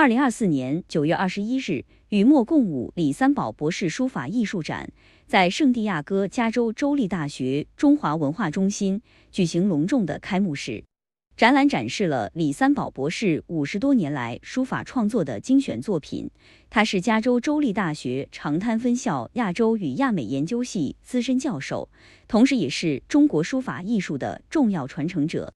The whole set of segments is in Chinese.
二零二四年九月二十一日，与墨共舞——李三宝博士书法艺术展在圣地亚哥加州州立大学中华文化中心举行隆重的开幕式。展览展示了李三宝博士五十多年来书法创作的精选作品。他是加州州立大学长滩分校亚洲与亚美研究系资深教授，同时也是中国书法艺术的重要传承者。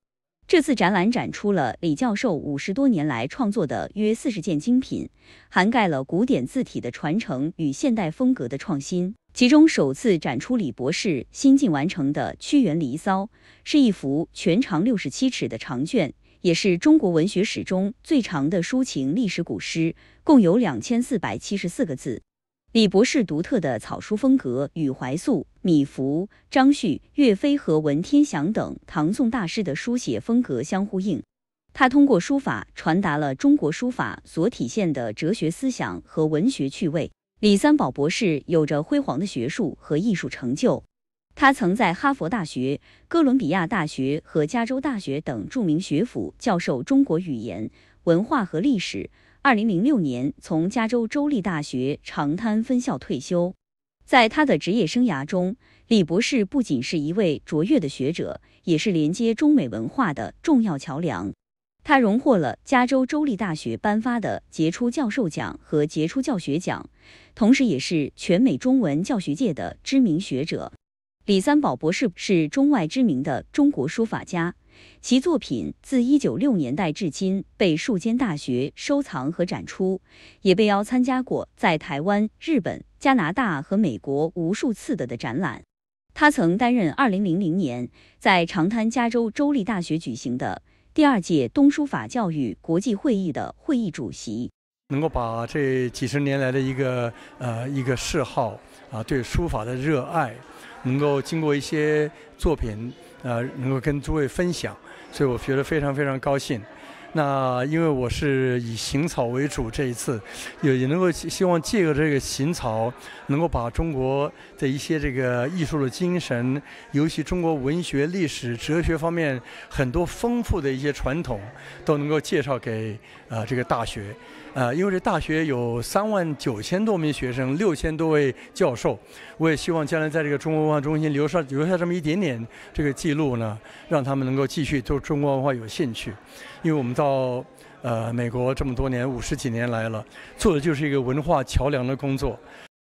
这次展览展出了李教授五十多年来创作的约四十件精品，涵盖了古典字体的传承与现代风格的创新。其中首次展出李博士新近完成的《屈原离骚》，是一幅全长六十七尺的长卷，也是中国文学史中最长的抒情历史古诗，共有两千四百七十四个字。李博士独特的草书风格与怀素、米芾、张旭、岳飞和文天祥等唐宋大师的书写风格相呼应。他通过书法传达了中国书法所体现的哲学思想和文学趣味。李三宝博士有着辉煌的学术和艺术成就，他曾在哈佛大学、哥伦比亚大学和加州大学等著名学府教授中国语言、文化和历史。二零零六年，从加州州立大学长滩分校退休。在他的职业生涯中，李博士不仅是一位卓越的学者，也是连接中美文化的重要桥梁。他荣获了加州州立大学颁发的杰出教授奖和杰出教学奖，同时，也是全美中文教学界的知名学者。李三宝博士是中外知名的中国书法家。其作品自1960年代至今被数间大学收藏和展出，也被邀参加过在台湾、日本、加拿大和美国无数次的的展览。他曾担任2000年在长滩加州州立大学举行的第二届东书法教育国际会议的会议主席。能够把这几十年来的一个呃一个嗜好啊对书法的热爱，能够经过一些作品。呃，能够跟诸位分享，所以我觉得非常非常高兴。那因为我是以行草为主，这一次也也能够希望借着这个行草，能够把中国的一些这个艺术的精神，尤其中国文学、历史、哲学方面很多丰富的一些传统，都能够介绍给呃这个大学。呃，因为这大学有三万九千多名学生，六千多位教授，我也希望将来在这个中国文化中心留下留下这么一点点这个记录呢，让他们能够继续对中国文化有兴趣。因为我们到呃美国这么多年，五十几年来了，做的就是一个文化桥梁的工作。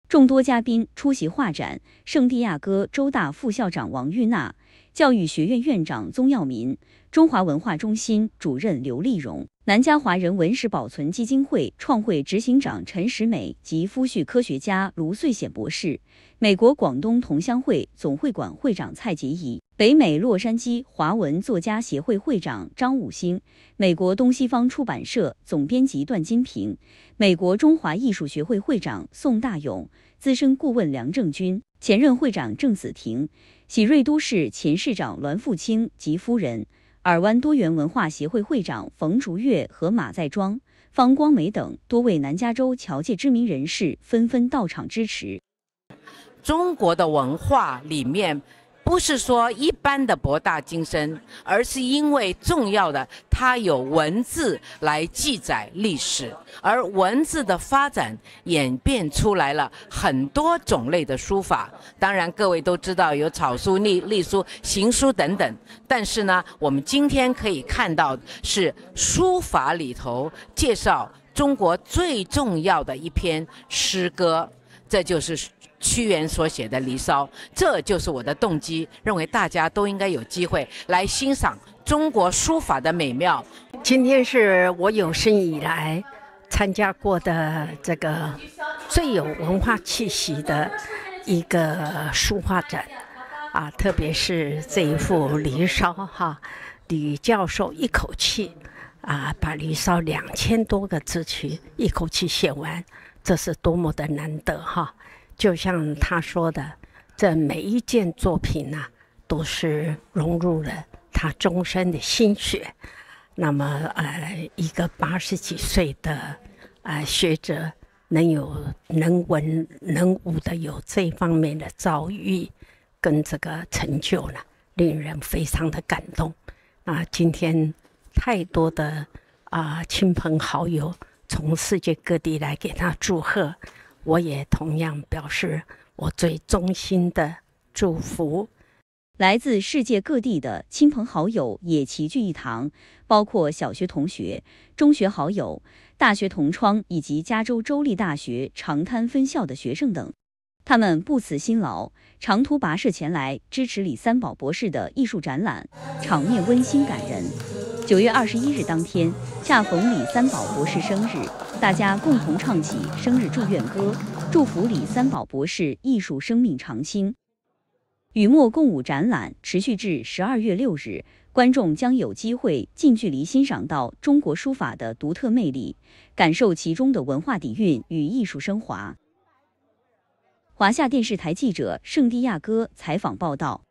众多嘉宾出席画展，圣地亚哥州大副校长王玉娜，教育学院院长宗耀民，中华文化中心主任刘丽荣。南加华人文史保存基金会创会执行长陈石美及夫婿科学家卢穗显博士，美国广东同乡会总会馆会长蔡杰仪，北美洛杉矶华文作家协会会长张武兴，美国东西方出版社总编辑段金平，美国中华艺术学会会长宋大勇，资深顾问梁正军，前任会长郑子庭，喜瑞都市前市长栾富清及夫人。尔湾多元文化协会会长冯竹月和马在庄方光美等多位南加州侨界知名人士纷纷到场支持。中国的文化里面。不是说一般的博大精深，而是因为重要的，它有文字来记载历史，而文字的发展演变出来了很多种类的书法。当然，各位都知道有草书、隶隶书、行书等等。但是呢，我们今天可以看到是书法里头介绍中国最重要的一篇诗歌。这就是屈原所写的《离骚》，这就是我的动机，认为大家都应该有机会来欣赏中国书法的美妙。今天是我有生以来参加过的这个最有文化气息的一个书画展啊，特别是这一幅《离骚》哈，李教授一口气啊把《离骚》两千多个字去一口气写完。这是多么的难得哈！就像他说的，这每一件作品呢，都是融入了他终身的心血。那么，呃，一个八十几岁的啊学者，能有能文能武的有这方面的遭遇跟这个成就呢，令人非常的感动啊！今天太多的啊亲朋好友。从世界各地来给他祝贺，我也同样表示我最衷心的祝福。来自世界各地的亲朋好友也齐聚一堂，包括小学同学、中学好友、大学同窗以及加州州立大学长滩分校的学生等，他们不辞辛劳，长途跋涉前来支持李三宝博士的艺术展览，场面温馨感人。九月二十一日当天，恰逢李三宝博士生日，大家共同唱起生日祝愿歌，祝福李三宝博士艺术生命长青。与墨共舞展览持续至十二月六日，观众将有机会近距离欣赏到中国书法的独特魅力，感受其中的文化底蕴与艺术升华。华夏电视台记者圣地亚哥采访报道。